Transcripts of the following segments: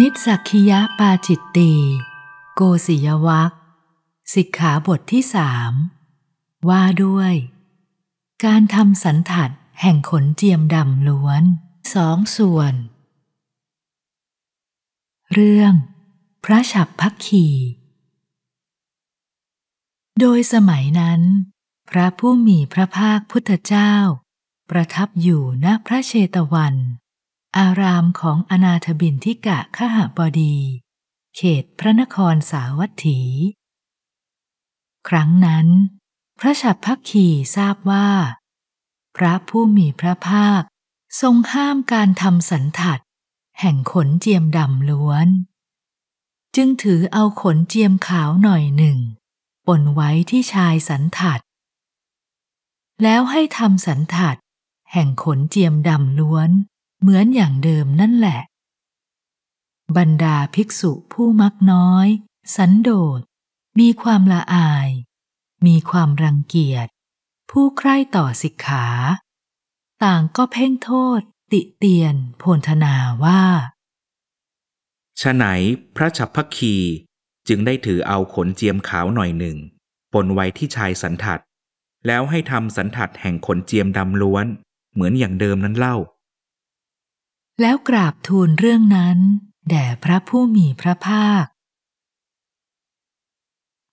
นิสักคียปาจิตตีโกศิยวัคสิกขาบทที่สามว่าด้วย การทำสันถัดแห่งขนเจียมดำล้วนสองส่วน เรื่อง พระฉับพักขีโดยสมัยนั้น พระผู้มีพระภาคพุทธเจ้า ประทับอยู่ณพระเชตวันอารามของอนาถบินทิกะขหบดี เขตพระนครสาวัตถี ครั้งนั้น พระฉับพักขีทราบว่า พระผู้มีพระภาค ทรงห้ามการทำสันถัดแห่งขนเจียมดำล้วน จึงถือเอาขนเจียมขาวหน่อยหนึ่ง ปนไว้ที่ชายสันถัดแล้วให้ทำสันถัดแห่งขนเจียมดำล้วนเหมือนอย่างเดิมนั่นแหละ บรรดาภิกษุผู้มักน้อย สันโดษ มีความละอาย มีความรังเกียจผู้ใคร่ต่อสิกขา ต่างก็เพ่งโทษติเตียนโพนธนาว่าฉะไหนพระฉับพักคีจึงได้ถือเอาขนเจียมขาวหน่อยหนึ่ง ปนไว้ที่ชายสันทัด แล้วให้ทำสันทัดแห่งขนเจียมดำล้วน เหมือนอย่างเดิมนั้นเล่าแล้วกราบทูลเรื่องนั้น แด่พระผู้มีพระภาค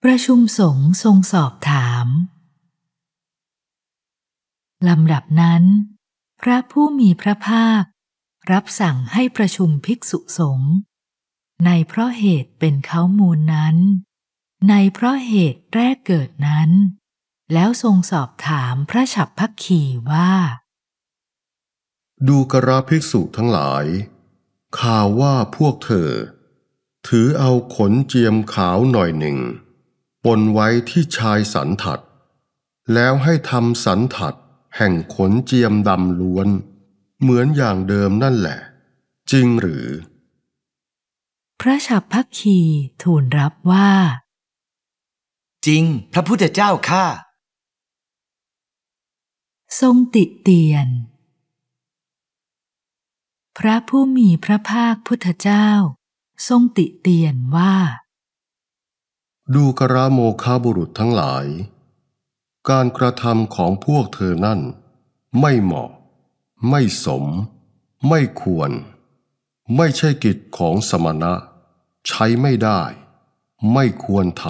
ประชุมสงฆ์ทรงสอบถาม ลำดับนั้น พระผู้มีพระภาค รับสั่งให้ประชุมภิกษุสงฆ์ในเพราะเหตุเป็นเขามูลนั้น ในเพราะเหตุแรกเกิดนั้น แล้วทรงสอบถามพระฉับพักขีว่าดูกระภิกษุทั้งหลายข่าวว่าพวกเธอ ถือเอาขนเจียมขาวหน่อยหนึ่ง ปนไว้ที่ชายสันถัดแล้วให้ทำสันถัด แห่งขนเจียมดำล้วน เหมือนอย่างเดิมนั่นแหละ จริงหรือ พระฉับพักคีทูลรับว่า จริง พระพุทธเจ้าข้าทรงติเตียนพระผู้มีพระภาคพุทธเจ้า ทรงติเตียนว่า ดูกระโมคาบุรุษทั้งหลาย การกระทำของพวกเธอนั่น ไม่เหมาะ ไม่สม ไม่ควร ไม่ใช่กิจของสมณะ ใช้ไม่ได้ ไม่ควรท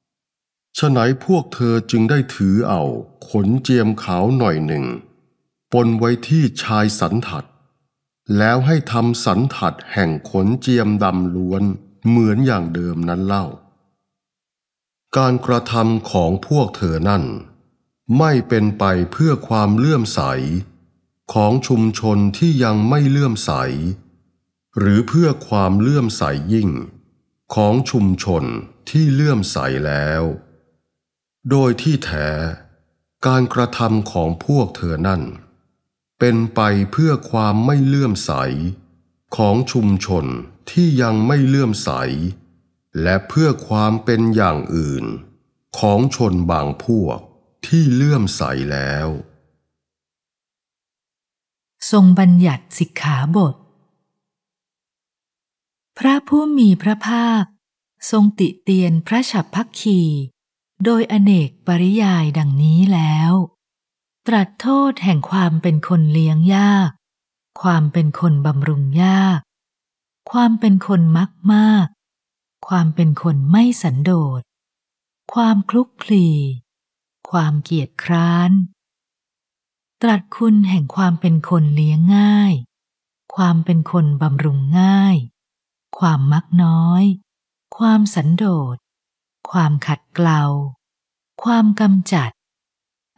ำฉะไหนพวกเธอจึงได้ถือเอาขนเจียมขาวหน่อยหนึ่ง ปนไว้ที่ชายสันถัดแล้วให้ทำสันถัดแห่งขนเจียมดำล้วนเหมือนอย่างเดิมนั้นเล่า การกระทำของพวกเธอนั่น ไม่เป็นไปเพื่อความเลื่อมใสของชุมชนที่ยังไม่เลื่อมใส หรือเพื่อความเลื่อมใสยิ่งของชุมชนที่เลื่อมใสแล้ว โดยที่แท้การกระทำของพวกเธอนั่นเป็นไปเพื่อความไม่เลื่อมใส ของชุมชนที่ยังไม่เลื่อมใส และเพื่อความเป็นอย่างอื่น ของชนบางพวกที่เลื่อมใสแล้ว ทรงบัญญัติสิกขาบท พระผู้มีพระภาค ทรงติเตียนพระฉับพักคี โดยอเนกปริยายดังนี้แล้วตรัสโทษแห่งความเป็นคนเลี้ยงยาก ความเป็นคนบำรุงยาก ความเป็นคนมักมาก ความเป็นคนไม่สันโดษ ความคลุกคลี ความเกียจคร้าน ตรัสคุณแห่งความเป็นคนเลี้ยงง่าย ความเป็นคนบำรุงง่าย ความมักน้อย ความสันโดษ ความขัดเกลา ความกำจัด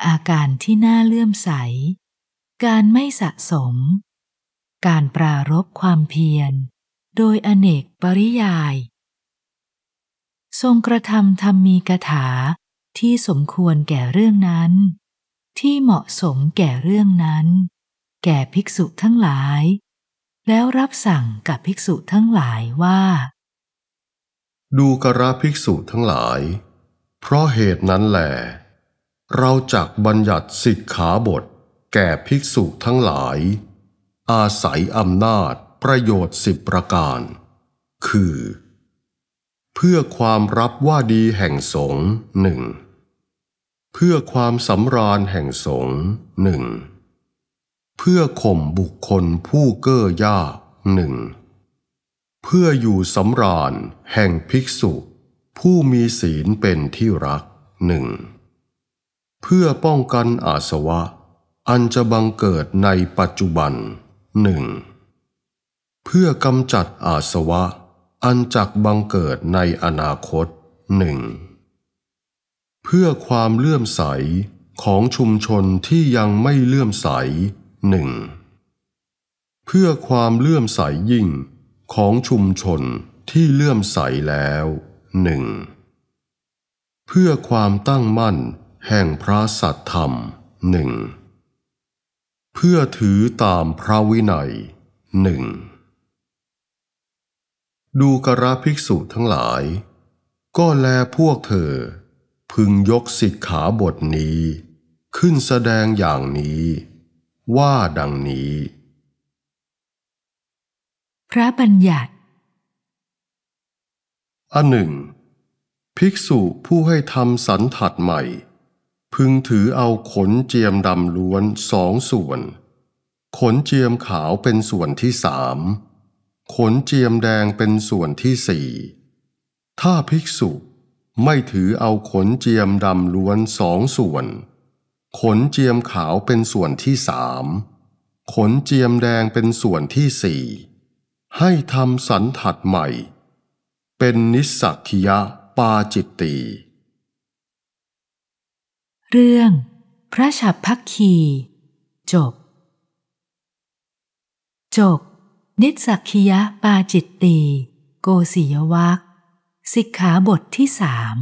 อาการที่น่าเลื่อมใส การไม่สะสม การปรารบความเพียร โดยอเนกปริยาย ทรงกระทำธรรมีกถาที่สมควรแก่เรื่องนั้น ที่เหมาะสมแก่เรื่องนั้น แก่ภิกษุทั้งหลาย แล้วรับสั่งกับภิกษุทั้งหลายว่า ดูกระภิกษุทั้งหลาย เพราะเหตุนั้นแหละเราจักบัญญัติสิกขาบทแก่ภิกษุทั้งหลาย อาศัยอำนาจประโยชน์สิบประการ คือ เพื่อความรับว่าดีแห่งสงหนึ่งเพื่อความสำราญแห่งสงหนึ่งเพื่อข่มบุคคลผู้เก้อยากหนึ่งเพื่ออยู่สำราญแห่งภิกษุ ผู้มีศีลเป็นที่รักหนึ่งเพื่อป้องกันอาสวะ อันจะบังเกิดในปัจจุบันหนึ่งเพื่อกำจัดอาสวะ อันจักบังเกิดในอนาคตหนึ่งเพื่อความเลื่อมใสของชุมชนที่ยังไม่เลื่อมใสหนึ่งเพื่อความเลื่อมใสยิ่งของชุมชนที่เลื่อมใสแล้วหนึ่งเพื่อความตั้งมั่นแห่งพระสัทธรรมหนึ่ง เพื่อถือตามพระวินัย หนึ่ง ดูกระภิกษุทั้งหลาย ก็แลพวกเธอ พึงยกสิกขาบทนี้ ขึ้นแสดงอย่างนี้ ว่าดังนี้ พระบัญญัติอันหนึ่ง ภิกษุผู้ให้ทำสันถัดใหม่พึงถือเอาขนเจียมดำล้วนสองส่วน ขนเจียมขาวเป็นส่วนที่สาม ขนเจียมแดงเป็นส่วนที่สี่ ถ้าภิกษุไม่ถือเอาขนเจียมดำล้วนสองส่วน ขนเจียมขาวเป็นส่วนที่สาม ขนเจียมแดงเป็นส่วนที่สี่ ให้ทำสันถัดใหม่ เป็นนิสสักคียะปาจิตตีเรื่อง พระฉับพักคี จบ จบ นิสักคียปาจิตตี โกศิยวักสิกขาบทที่สาม